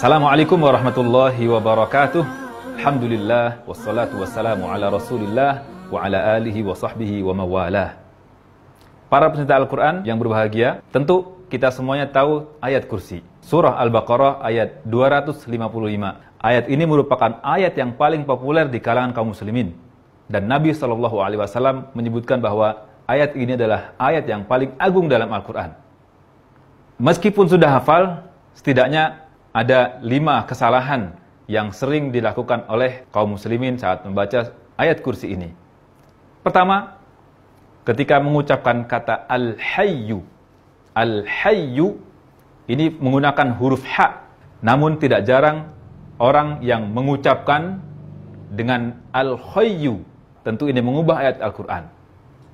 Assalamualaikum warahmatullahi wabarakatuh. Alhamdulillah wassalatu wassalamu ala Rasulillah wa ala alihi wa sahbihi wa mawalah. Para pencinta Al-Qur'an yang berbahagia, tentu kita semuanya tahu ayat kursi. Surah Al-Baqarah ayat 255. Ayat ini merupakan ayat yang paling populer di kalangan kaum muslimin. Dan Nabi Shallallahu alaihi wasallam menyebutkan bahwa ayat ini adalah ayat yang paling agung dalam Al-Qur'an. Meskipun sudah hafal, setidaknya ada lima kesalahan yang sering dilakukan oleh kaum muslimin saat membaca ayat kursi ini. Pertama, ketika mengucapkan kata al-hayyu. Al-hayyu ini menggunakan huruf ha, namun tidak jarang orang yang mengucapkan dengan al-hayyu. Tentu ini mengubah ayat Al-Qur'an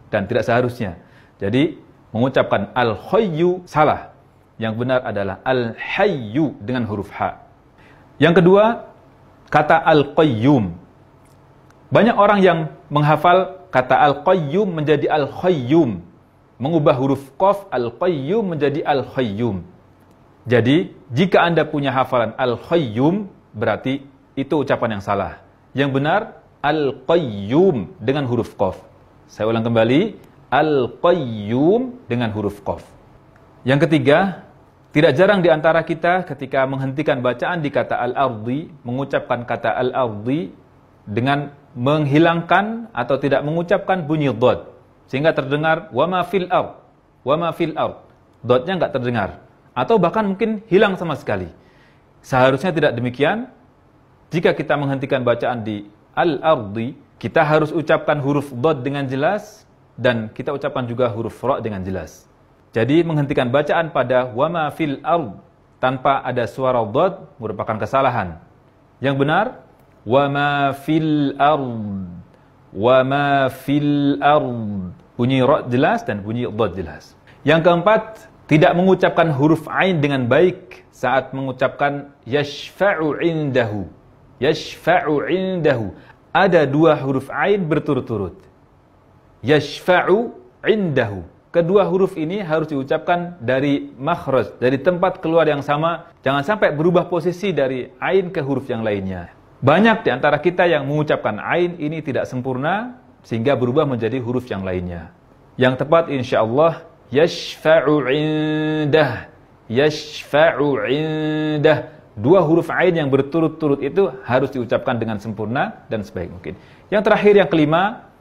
dan tidak seharusnya. Jadi, mengucapkan al-hayyu salah. Yang benar adalah al-hayyu dengan huruf ha. Yang kedua, kata al-qayyum. Banyak orang yang menghafal kata al-qayyum menjadi al qayyum Mengubah huruf qaf al-qayyum menjadi al qayyum Jadi, jika Anda punya hafalan al-qayyum, berarti itu ucapan yang salah. Yang benar, al-qayyum dengan huruf qaf. Saya ulang kembali, al-qayyum dengan huruf qaf. Yang ketiga, tidak jarang di antara kita ketika menghentikan bacaan di kata al-ardi, mengucapkan kata al-ardi dengan menghilangkan atau tidak mengucapkan bunyi dot. Sehingga terdengar wama fil ard, wama fil ard. Dotnya nggak terdengar. Atau bahkan mungkin hilang sama sekali. Seharusnya tidak demikian. Jika kita menghentikan bacaan di al-ardi, kita harus ucapkan huruf dot dengan jelas dan kita ucapkan juga huruf ro dengan jelas. Jadi menghentikan bacaan pada wama fil ard tanpa ada suara dhad merupakan kesalahan. Yang benar wama fil ard wama fil ard bunyi ra jelas dan bunyi dhad jelas. Yang keempat, tidak mengucapkan huruf ain dengan baik saat mengucapkan yashfa'u indahu. Yashfa'u indahu. Ada dua huruf ain berturut-turut. Yashfa'u indahu kedua huruf ini harus diucapkan dari makhraj, dari tempat keluar yang sama. Jangan sampai berubah posisi dari ain ke huruf yang lainnya. Banyak di antara kita yang mengucapkan ain ini tidak sempurna sehingga berubah menjadi huruf yang lainnya. Yang tepat insyaallah Allah yashfa'u indah yashfa'u indah dua huruf ain yang berturut-turut itu harus diucapkan dengan sempurna dan sebaik mungkin. Yang terakhir yang kelima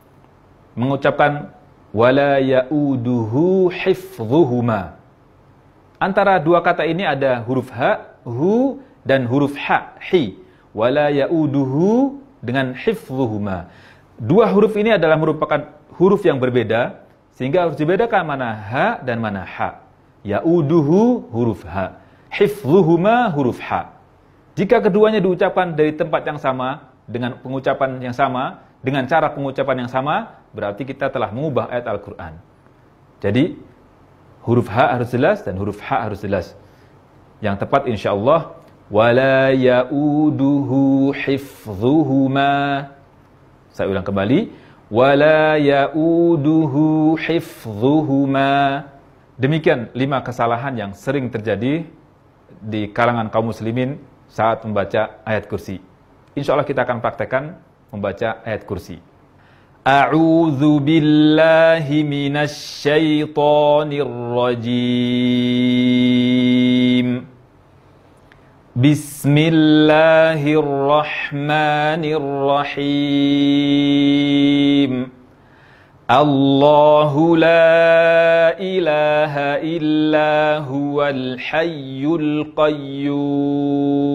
mengucapkan wala yauduhu hifdhuhuma. Antara dua kata ini ada huruf ha, hu dan huruf ha, hi. Wala yauduhu dengan hifdhuhuma. Dua huruf ini adalah merupakan huruf yang berbeda sehingga harus dibedakan mana ha dan mana ha. Yauduhu huruf ha, hifdhuhuma huruf ha. Jika keduanya diucapkan dari tempat yang sama dengan pengucapan yang sama, dengan cara pengucapan yang sama, berarti kita telah mengubah ayat Al-Quran. Jadi, huruf H harus jelas dan huruf H harus jelas. Yang tepat insya Allah, وَلَا يَؤُدُهُ حِفْظُهُمَا Saya ulang kembali, وَلَا يَؤُدُهُ حِفْظُهُمَا Demikian lima kesalahan yang sering terjadi di kalangan kaum muslimin saat membaca ayat kursi. Insya Allah kita akan praktekkan membaca ayat kursi. A'udzu billahi minasy syaithanir rajim. Bismillahirrahmanirrahim. الله لا إله إلا هو الحي القيوم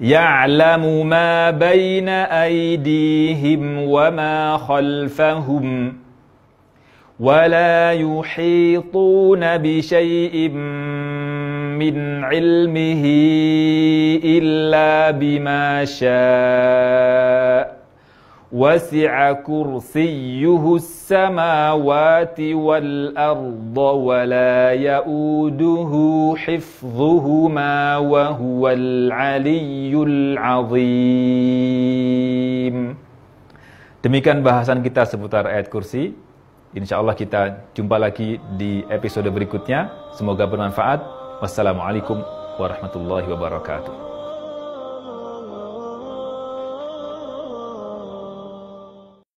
يعلم ما بين أيديهم وما خلفهم ولا يحيطون بشيء من علمه إلا بما شاء وسع كرسيه السماوات والأرض ولا يؤوده حفظهما وهو العلي العظيم Demikian bahasan kita seputar ayat kursi. Insya Allah kita jumpa lagi di episode berikutnya. Semoga bermanfaat. Wassalamualaikum warahmatullahi wabarakatuh.